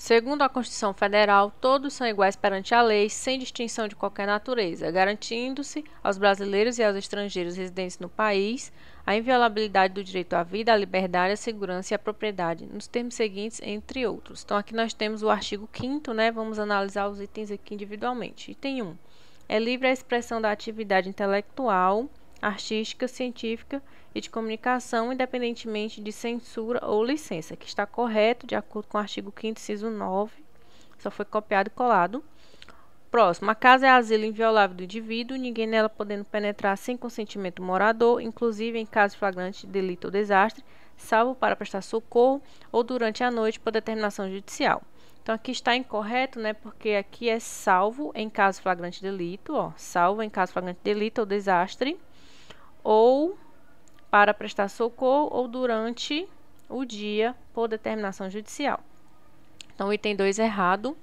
Segundo a Constituição Federal, todos são iguais perante a lei, sem distinção de qualquer natureza, garantindo-se aos brasileiros e aos estrangeiros residentes no país a inviolabilidade do direito à vida, à liberdade, à segurança e à propriedade, nos termos seguintes, entre outros. Então, aqui nós temos o artigo 5, né? Vamos analisar os itens aqui individualmente. Item 1. É livre a expressão da atividade intelectual artística, científica e de comunicação, independentemente de censura ou licença, que está correto de acordo com o artigo 5 ciso inciso 9, só foi copiado e colado. Próximo, a casa é asilo inviolável do indivíduo, ninguém nela podendo penetrar sem consentimento do morador, inclusive em caso flagrante de delito ou desastre, salvo para prestar socorro ou durante a noite por determinação judicial. Então aqui está incorreto, né? Porque aqui é salvo em caso flagrante de delito, ó, salvo em caso flagrante de delito ou desastre, ou para prestar socorro ou durante o dia por determinação judicial. Então, o item 2 é errado.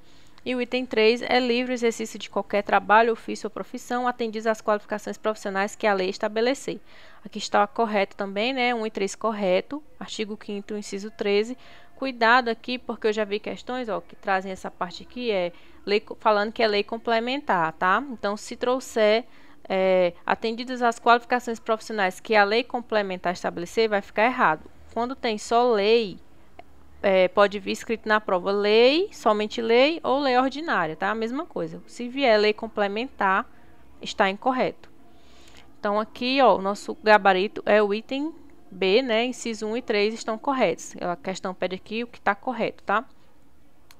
E o item 3 é livre o exercício de qualquer trabalho, ofício ou profissão, atendidos às qualificações profissionais que a lei estabelecer. Aqui está correto também, né? 1 e 3 correto, artigo 5 inciso 13. Cuidado aqui, porque eu já vi questões, ó, que trazem essa parte aqui, é lei, falando que é lei complementar, tá? Então, se trouxer é, atendidas as qualificações profissionais que a lei complementar estabelecer, vai ficar errado. Quando tem só lei, é, pode vir escrito na prova lei, somente lei ou lei ordinária, tá? A mesma coisa. Se vier lei complementar, está incorreto. Então, aqui, ó, o nosso gabarito é o item B, né? Inciso 1 e 3 estão corretos. É a questão pede aqui o que está correto, tá?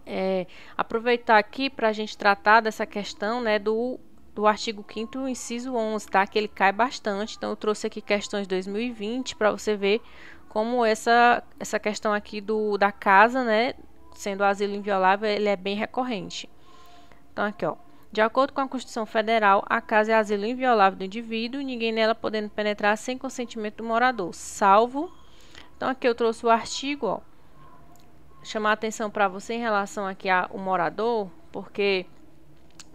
É, aproveitar aqui para a gente tratar dessa questão, né, do do artigo 5 inciso 11, tá? Que ele cai bastante. Então eu trouxe aqui questões 2020 para você ver como essa essa questão aqui do da casa, né, sendo asilo inviolável, ele é bem recorrente. Então aqui, ó. De acordo com a Constituição Federal, a casa é asilo inviolável do indivíduo, ninguém nela podendo penetrar sem consentimento do morador, salvo. Então aqui eu trouxe o artigo, ó. Chamar atenção para você em relação aqui ao morador, porque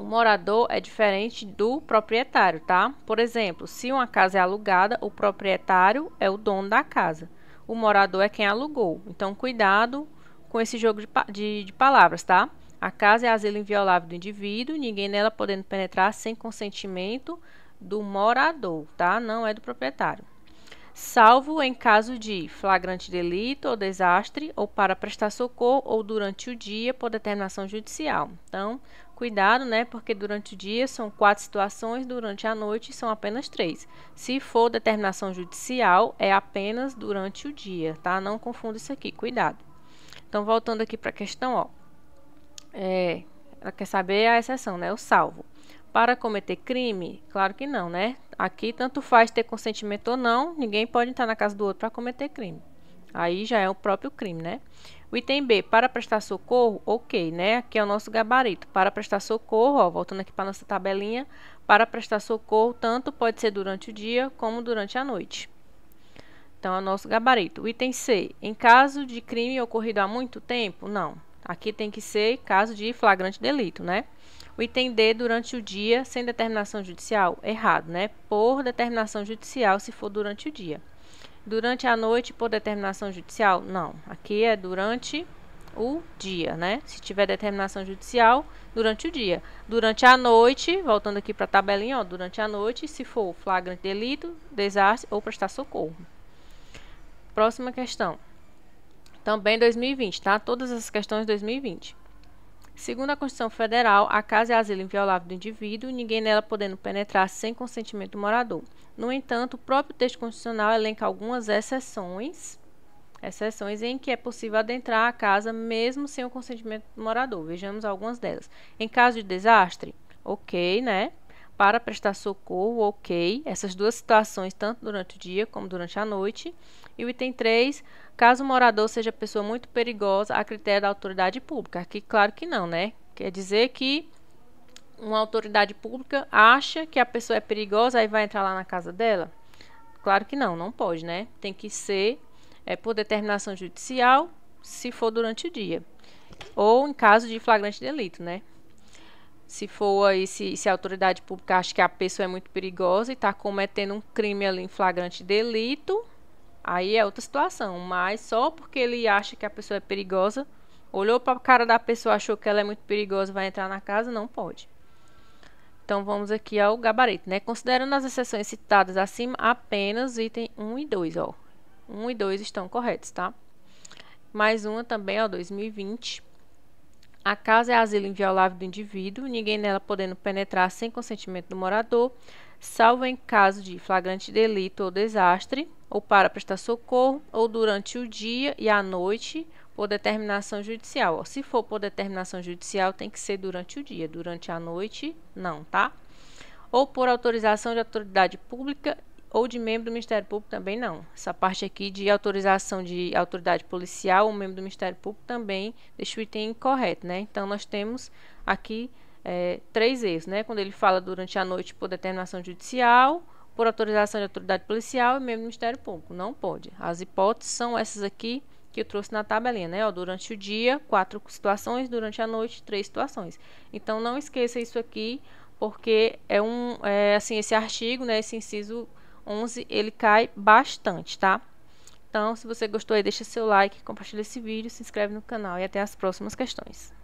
o morador é diferente do proprietário, tá? Por exemplo, se uma casa é alugada, o proprietário é o dono da casa. O morador é quem alugou. Então, cuidado com esse jogo de, de, de palavras, tá? A casa é asilo inviolável do indivíduo, ninguém nela podendo penetrar sem consentimento do morador, tá? Não é do proprietário salvo em caso de flagrante delito ou desastre, ou para prestar socorro ou durante o dia por determinação judicial. Então, cuidado, né? Porque durante o dia são quatro situações, durante a noite são apenas três. Se for determinação judicial, é apenas durante o dia, tá? Não confunda isso aqui, cuidado. Então, voltando aqui para a questão, ó. É, ela quer saber a exceção, né? O salvo. Para cometer crime? Claro que não, né? Aqui, tanto faz ter consentimento ou não, ninguém pode entrar na casa do outro para cometer crime. Aí já é o próprio crime, né? O item B, para prestar socorro, ok, né? Aqui é o nosso gabarito. Para prestar socorro, ó, voltando aqui para nossa tabelinha, para prestar socorro, tanto pode ser durante o dia como durante a noite. Então, é o nosso gabarito. O item C, em caso de crime ocorrido há muito tempo, não. Aqui tem que ser caso de flagrante delito, né? O item D, durante o dia, sem determinação judicial? Errado, né? Por determinação judicial, se for durante o dia. Durante a noite, por determinação judicial? Não. Aqui é durante o dia, né? Se tiver determinação judicial, durante o dia. Durante a noite, voltando aqui para a tabelinha, ó, durante a noite, se for flagrante delito, desastre ou prestar socorro. Próxima questão. Também 2020, tá? Todas as questões 2020. Segundo a Constituição Federal, a casa é asilo inviolável do indivíduo, ninguém nela podendo penetrar sem consentimento do morador. No entanto, o próprio texto constitucional elenca algumas exceções, exceções em que é possível adentrar a casa mesmo sem o consentimento do morador. Vejamos algumas delas. Em caso de desastre, ok, né? Para prestar socorro, ok. Essas duas situações, tanto durante o dia como durante a noite. E o item 3, caso o morador seja pessoa muito perigosa, a critério da autoridade pública. Aqui, claro que não, né? Quer dizer que uma autoridade pública acha que a pessoa é perigosa e vai entrar lá na casa dela? Claro que não, não pode, né? Tem que ser é, por determinação judicial, se for durante o dia. Ou em caso de flagrante delito, né? Se for aí, se, se a autoridade pública acha que a pessoa é muito perigosa e está cometendo um crime ali em flagrante delito, Aí é outra situação, mas só porque ele acha que a pessoa é perigosa, olhou para a cara da pessoa, achou que ela é muito perigosa, vai entrar na casa, não pode. Então vamos aqui ao gabarito, né? Considerando as exceções citadas acima, apenas item 1 e 2, ó. 1 e 2 estão corretos, tá? Mais uma também, ó, 2020. A casa é asilo inviolável do indivíduo, ninguém nela podendo penetrar sem consentimento do morador, salvo em caso de flagrante delito ou desastre, ou para prestar socorro, ou durante o dia e a noite, por determinação judicial. Se for por determinação judicial, tem que ser durante o dia, durante a noite, não, tá? Ou por autorização de autoridade pública ou de membro do Ministério Público também não. Essa parte aqui de autorização de autoridade policial ou membro do Ministério Público também deixa o item incorreto, né? Então nós temos aqui é, três erros, né? Quando ele fala durante a noite por determinação judicial, por autorização de autoridade policial e mesmo Ministério Público. Não pode. As hipóteses são essas aqui que eu trouxe na tabelinha, né? Ó, durante o dia, quatro situações, durante a noite, três situações. Então, não esqueça isso aqui, porque é um, é, assim, esse artigo, né, esse inciso 11, ele cai bastante, tá? Então, se você gostou aí, deixa seu like, compartilha esse vídeo, se inscreve no canal e até as próximas questões.